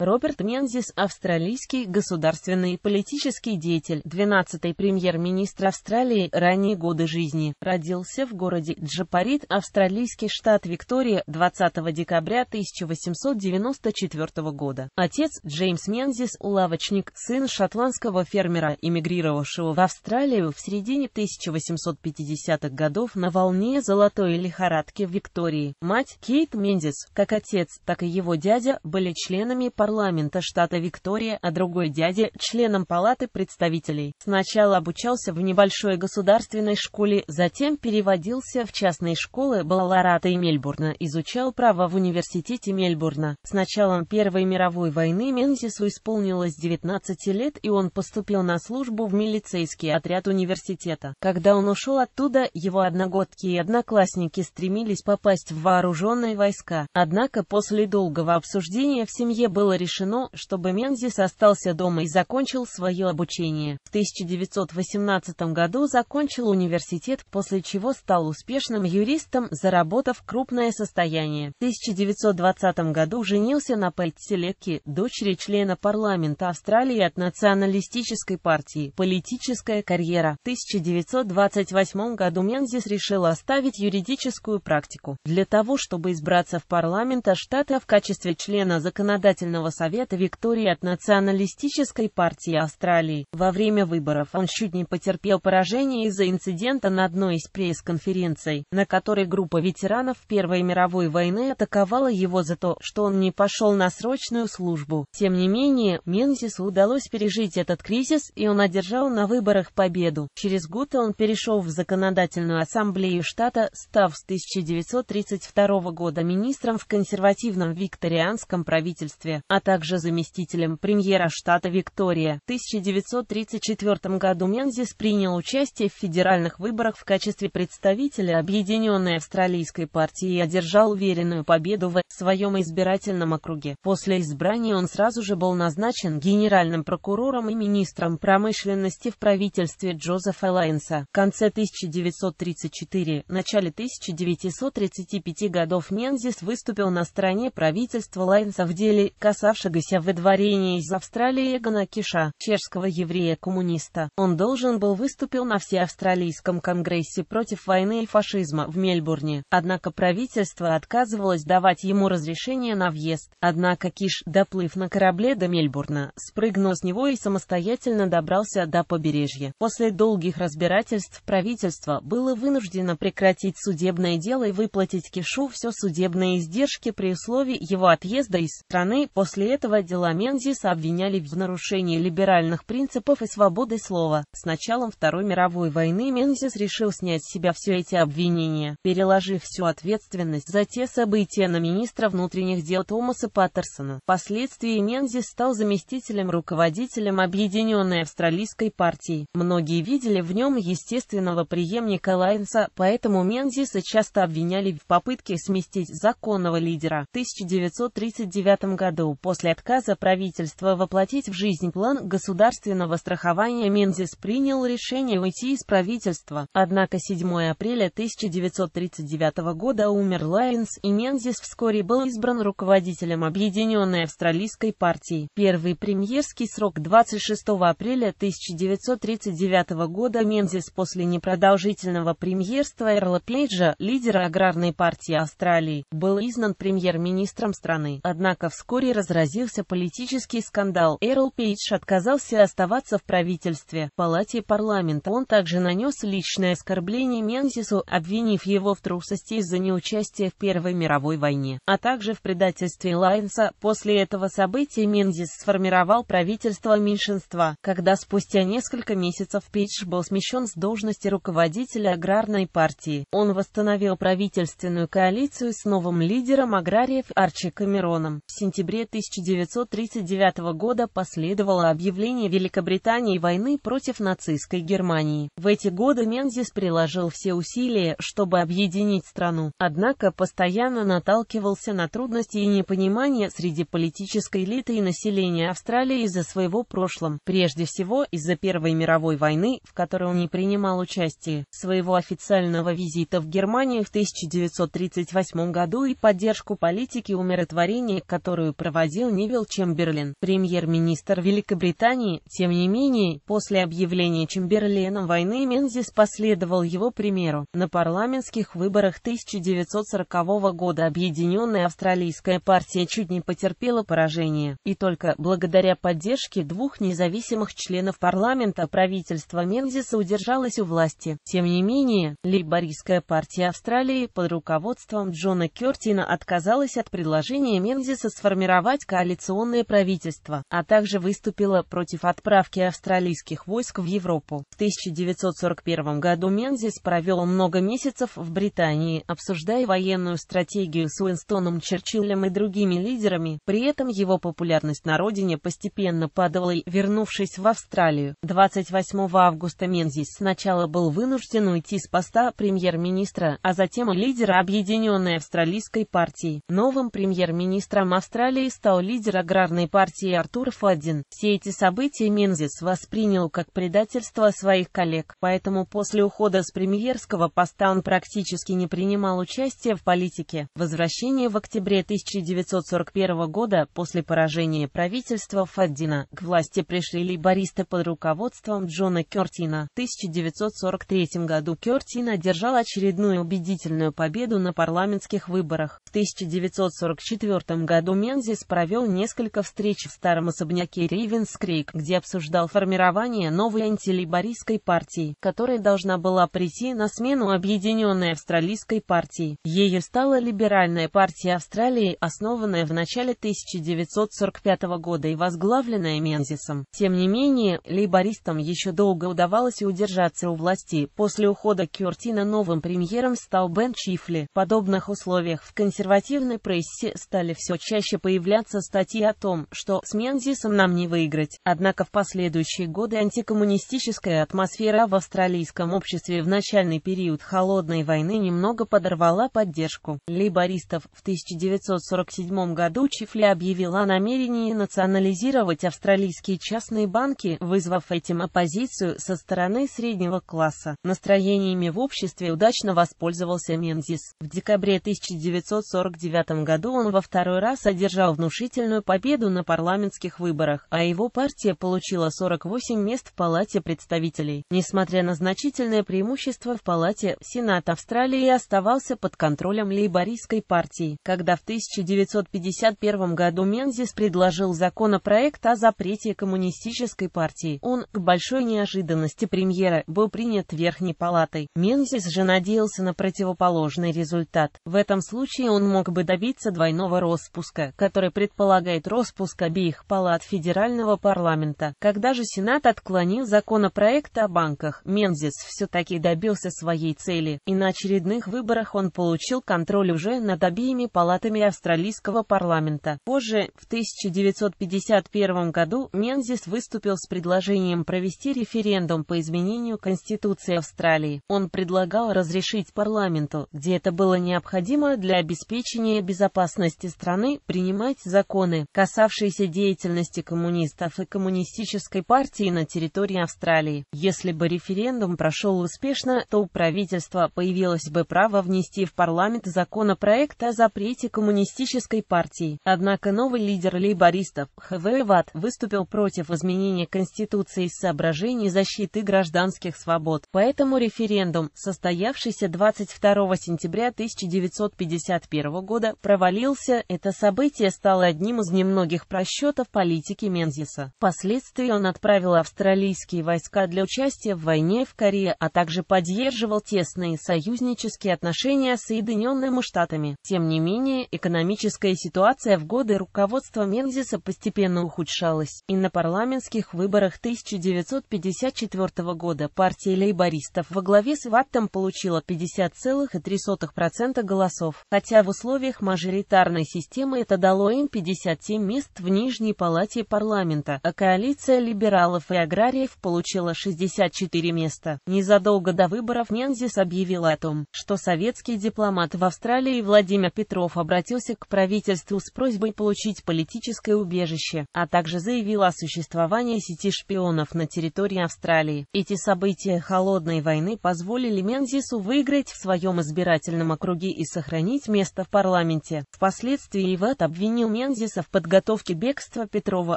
Роберт Мензис – австралийский государственный политический деятель, 12-й премьер-министр Австралии, ранние годы жизни. Родился в городе Джапарит, австралийский штат Виктория, 20 декабря 1894 года. Отец Джеймс Мензис – лавочник, сын шотландского фермера, эмигрировавшего в Австралию в середине 1850-х годов на волне золотой лихорадки в Виктории. Мать Кейт Мензис, как отец, так и его дядя, были членами парламента парламента штата Виктория, а другой дядя – членом Палаты представителей. Сначала обучался в небольшой государственной школе, затем переводился в частные школы Балларата и Мельбурна, изучал право в университете Мельбурна. С началом Первой мировой войны Мензису исполнилось 19 лет, и он поступил на службу в милицейский отряд университета. Когда он ушел оттуда, его одногодки и одноклассники стремились попасть в вооруженные войска. Однако после долгого обсуждения в семье было решено, чтобы Мензис остался дома и закончил свое обучение. В 1918 году закончил университет, после чего стал успешным юристом, заработав крупное состояние. В 1920 году женился на Пальтселекке, дочери члена парламента Австралии от националистической партии. Политическая карьера. В 1928 году Мензис решил оставить юридическую практику. Для того, чтобы избраться в парламент штата в качестве члена законодательного Совета Виктории от Националистической партии Австралии. Во время выборов он чуть не потерпел поражение из-за инцидента на одной из пресс-конференций, на которой группа ветеранов Первой мировой войны атаковала его за то, что он не пошел на срочную службу. Тем не менее, Мензису удалось пережить этот кризис, и он одержал на выборах победу. Через год он перешел в законодательную ассамблею штата, став с 1932 года министром в консервативном викторианском правительстве. А также заместителем премьера штата Виктория. В 1934 году Мензис принял участие в федеральных выборах в качестве представителя Объединенной Австралийской партии и одержал уверенную победу в своем избирательном округе. После избрания он сразу же был назначен генеральным прокурором и министром промышленности в правительстве Джозефа Лайнса. В конце 1934, начале 1935 годов Мензис выступил на стороне правительства Лайнса в деле, касающемся оказавшегося во дворении из Австралии Эгона Киша, чешского еврея-коммуниста. Он должен был выступил на Всеавстралийском конгрессе против войны и фашизма в Мельбурне, однако правительство отказывалось давать ему разрешение на въезд. Однако Киш, доплыв на корабле до Мельбурна, спрыгнул с него и самостоятельно добрался до побережья. После долгих разбирательств правительство было вынуждено прекратить судебное дело и выплатить Кишу все судебные издержки при условии его отъезда из страны после После этого дела Мензиса обвиняли в нарушении либеральных принципов и свободы слова. С началом Второй мировой войны Мензис решил снять с себя все эти обвинения, переложив всю ответственность за те события на министра внутренних дел Томаса Паттерсона. Впоследствии Мензис стал заместителем руководителем Объединенной Австралийской партии. Многие видели в нем естественного преемника Лайнса, поэтому Мензиса часто обвиняли в попытке сместить законного лидера. В 1939 году после отказа правительства воплотить в жизнь план государственного страхования Мензис принял решение уйти из правительства. Однако 7 апреля 1939 года умер Лайенс, и Мензис вскоре был избран руководителем Объединенной Австралийской партии. Первый премьерский срок 26 апреля 1939 года Мензис после непродолжительного премьерства Эрла Пейджа, лидера аграрной партии Австралии, был изнан премьер-министром страны. Однако вскоре раз разразился политический скандал. Эрл Пейдж отказался оставаться в правительстве, палате парламента. Он также нанес личное оскорбление Мензису, обвинив его в трусости из-за неучастия в Первой мировой войне, а также в предательстве Лайнса. После этого события Мензис сформировал правительство меньшинства, когда спустя несколько месяцев Пейдж был смещен с должности руководителя аграрной партии. Он восстановил правительственную коалицию с новым лидером аграриев Арчи Камероном. В сентябре 1900 1939 года последовало объявление Великобритании войны против нацистской Германии. В эти годы Мензис приложил все усилия, чтобы объединить страну, однако постоянно наталкивался на трудности и непонимание среди политической элиты и населения Австралии из-за своего прошлого, прежде всего из-за Первой мировой войны, в которой он не принимал участие, своего официального визита в Германию в 1938 году и поддержку политики умиротворения, которую проводил проводил Нивил Чемберлин, премьер-министр Великобритании. Тем не менее, после объявления Чемберленом войны Мензис последовал его примеру. На парламентских выборах 1940 года Объединенная Австралийская партия чуть не потерпела поражение, и только благодаря поддержке двух независимых членов парламента правительство Мензиса удержалось у власти. Тем не менее, Лейбористская партия Австралии под руководством Джона Кертина отказалась от предложения Мензиса сформировать создать коалиционное правительство, а также выступила против отправки австралийских войск в Европу. В 1941 году Мензис провел много месяцев в Британии, обсуждая военную стратегию с Уинстоном Черчиллем и другими лидерами, при этом его популярность на родине постепенно падала и, вернувшись в Австралию, 28 августа Мензис сначала был вынужден уйти с поста премьер-министра, а затем и лидера Объединенной Австралийской партии. Новым премьер-министром Австралии стал стал лидер аграрной партии Артур Фадин. Все эти события Мензис воспринял как предательство своих коллег, поэтому после ухода с премьерского поста он практически не принимал участия в политике. Возвращение в октябре 1941 года после поражения правительства Фаддина к власти пришли лейбористы под руководством Джона Кертина. В 1943 году Кертин одержал очередную убедительную победу на парламентских выборах. В 1944 году Мензис провел несколько встреч в старом особняке Ривенскрик, где обсуждал формирование новой антилейбористской партии, которая должна была прийти на смену объединенной австралийской партии. Ею стала Либеральная партия Австралии, основанная в начале 1945 года и возглавленная Мензисом. Тем не менее, лейбористам еще долго удавалось удержаться у власти. После ухода Кюртина новым премьером стал Бен Чифли. В подобных условиях в консервативной прессе стали все чаще появляться появятся статьи о том, что с Мензисом нам не выиграть. Однако в последующие годы антикоммунистическая атмосфера в австралийском обществе в начальный период Холодной войны немного подорвала поддержку лейбористов. В 1947 году Чифли объявила о намерении национализировать австралийские частные банки, вызвав этим оппозицию со стороны среднего класса. Настроениями в обществе удачно воспользовался Мензис. В декабре 1949 году он во второй раз одержал внушение внушительную победу на парламентских выборах, а его партия получила 48 мест в Палате представителей. Несмотря на значительное преимущество в Палате, Сенат Австралии оставался под контролем лейбористской партии, когда в 1951 году Мензис предложил законопроект о запрете коммунистической партии. Он, к большой неожиданности премьера, был принят Верхней Палатой. Мензис же надеялся на противоположный результат. В этом случае он мог бы добиться двойного роспуска, который предполагает распуск обеих палат федерального парламента. Когда же Сенат отклонил законопроект о банках, Мензис все-таки добился своей цели, и на очередных выборах он получил контроль уже над обеими палатами австралийского парламента. Позже, в 1951 году, Мензис выступил с предложением провести референдум по изменению Конституции Австралии. Он предлагал разрешить парламенту, где это было необходимо для обеспечения безопасности страны, принимать законы, касавшиеся деятельности коммунистов и коммунистической партии на территории Австралии. Если бы референдум прошел успешно, то у правительства появилось бы право внести в парламент законопроект о запрете коммунистической партии. Однако новый лидер лейбористов, ХВ Ватт, выступил против изменения Конституции из соображений защиты гражданских свобод. Поэтому референдум, состоявшийся 22 сентября 1951 года, провалился. Это событие стало стал одним из немногих просчетов политики Мензиса. Впоследствии он отправил австралийские войска для участия в войне в Корее, а также поддерживал тесные союзнические отношения с Соединенными Штатами. Тем не менее, экономическая ситуация в годы руководства Мензиса постепенно ухудшалась, и на парламентских выборах 1954 года партия лейбористов во главе с Ваттом получила 50,3% голосов, хотя в условиях мажоритарной системы это дало им 57 мест в Нижней палате парламента, а коалиция либералов и аграриев получила 64 места. Незадолго до выборов Нензис объявил о том, что советский дипломат в Австралии Владимир Петров обратился к правительству с просьбой получить политическое убежище, а также заявил о существовании сети шпионов на территории Австралии. Эти события холодной войны позволили Мензису выиграть в своем избирательном округе и сохранить место в парламенте. Впоследствии Иват обвинил Мензиса в подготовке бегства Петрова,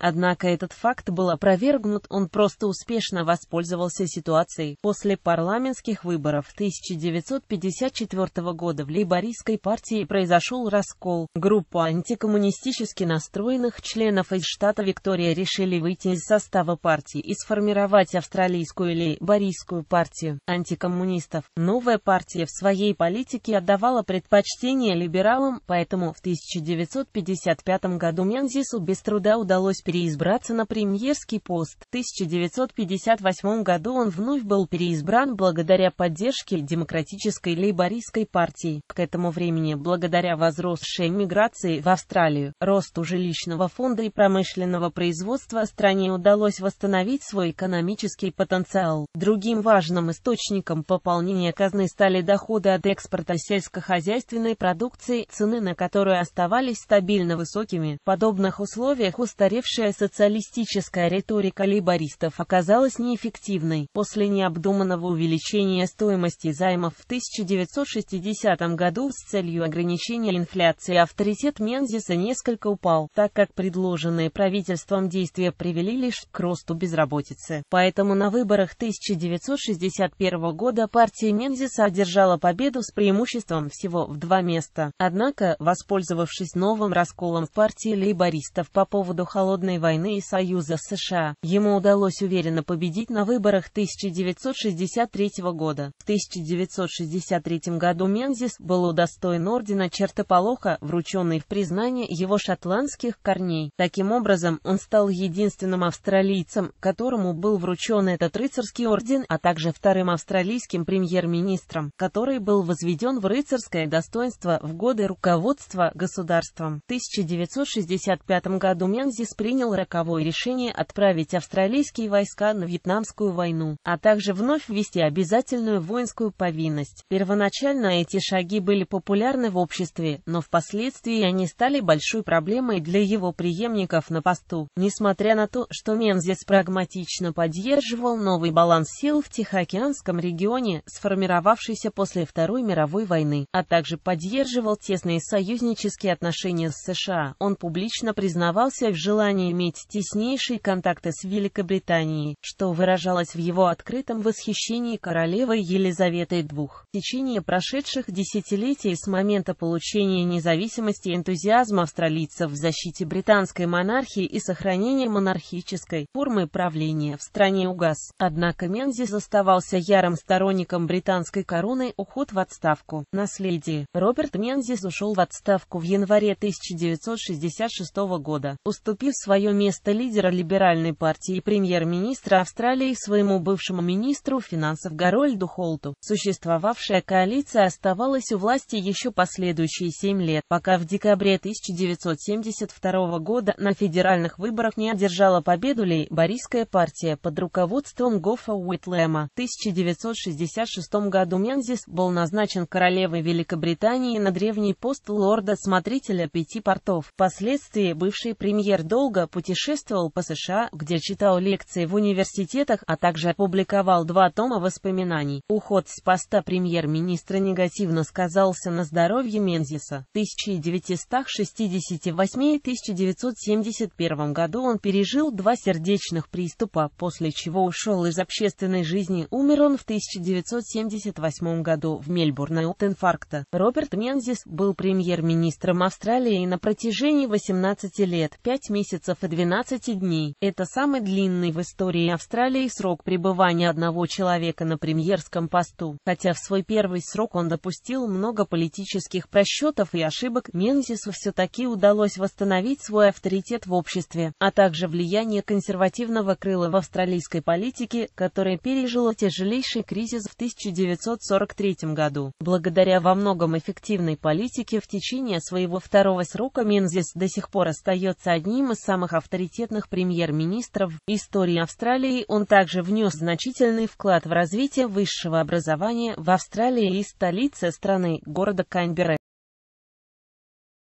однако этот факт был опровергнут, он просто успешно воспользовался ситуацией. После парламентских выборов 1954 года в лейбористской партии произошел раскол. Группа антикоммунистически настроенных членов из штата Виктория решили выйти из состава партии и сформировать австралийскую лейбористскую партию антикоммунистов. Новая партия в своей политике отдавала предпочтение либералам, поэтому в 1955 1955 году Мензису без труда удалось переизбраться на премьерский пост. В 1958 году он вновь был переизбран благодаря поддержке Демократической лейбористской партии. К этому времени, благодаря возросшей миграции в Австралию, росту жилищного фонда и промышленного производства стране удалось восстановить свой экономический потенциал. Другим важным источником пополнения казны стали доходы от экспорта сельскохозяйственной продукции, цены на которую оставались стабильно высокими высокими. В подобных условиях устаревшая социалистическая риторика лейбористов оказалась неэффективной. После необдуманного увеличения стоимости займов в 1960 году с целью ограничения инфляции авторитет Мензиса несколько упал, так как предложенные правительством действия привели лишь к росту безработицы. Поэтому на выборах 1961 года партия Мензиса одержала победу с преимуществом всего в два места. Однако, воспользовавшись новым расколом, делом в партии лейбористов по поводу холодной войны и союза с США. Ему удалось уверенно победить на выборах 1963 года. В 1963 году Мензис был удостоен ордена чертополоха, врученный в признание его шотландских корней. Таким образом, он стал единственным австралийцем, которому был вручен этот рыцарский орден, а также вторым австралийским премьер-министром, который был возведен в рыцарское достоинство в годы руководства государством. 19 1965 году Мензис принял роковое решение отправить австралийские войска на Вьетнамскую войну, а также вновь ввести обязательную воинскую повинность. Первоначально эти шаги были популярны в обществе, но впоследствии они стали большой проблемой для его преемников на посту. Несмотря на то, что Мензис прагматично поддерживал новый баланс сил в Тихоокеанском регионе, сформировавшийся после Второй мировой войны, а также поддерживал тесные союзнические отношения с США, он публично признавался в желании иметь теснейшие контакты с Великобританией, что выражалось в его открытом восхищении королевой Елизаветой II. В течение прошедших десятилетий с момента получения независимости энтузиазм австралийцев в защите британской монархии и сохранении монархической формы правления в стране угас. Однако Мензис оставался ярым сторонником британской короны уход в отставку. Наследие. Роберт Мензис ушел в отставку в январе 1900 1966 года, уступив свое место лидера либеральной партии и премьер-министра Австралии своему бывшему министру финансов Гарольду Холту. Существовавшая коалиция оставалась у власти еще последующие семь лет, пока в декабре 1972 года на федеральных выборах не одержала победу лейбористская партия под руководством Гофа Уитлема. В 1966 году Мензис был назначен королевой Великобритании на древний пост лорда-смотрителя пяти портов часов. Впоследствии бывший премьер долго путешествовал по США, где читал лекции в университетах, а также опубликовал два тома воспоминаний. Уход с поста премьер-министра негативно сказался на здоровье Мензиса. В 1968-1971 году он пережил два сердечных приступа, после чего ушел из общественной жизни. Умер он в 1978 году в Мельбурне от инфаркта. Роберт Мензис был премьер-министром Австралии на протяжении протяжении 18 лет, 5 месяцев и 12 дней. Это самый длинный в истории Австралии срок пребывания одного человека на премьерском посту. Хотя в свой первый срок он допустил много политических просчетов и ошибок, Мензису все-таки удалось восстановить свой авторитет в обществе, а также влияние консервативного крыла в австралийской политике, которое пережило тяжелейший кризис в 1943 году. Благодаря во многом эффективной политике в течение своего второго срока Мензис до сих пор остается одним из самых авторитетных премьер-министров истории Австралии. Он также внес значительный вклад в развитие высшего образования в Австралии и столице страны, города Канберра.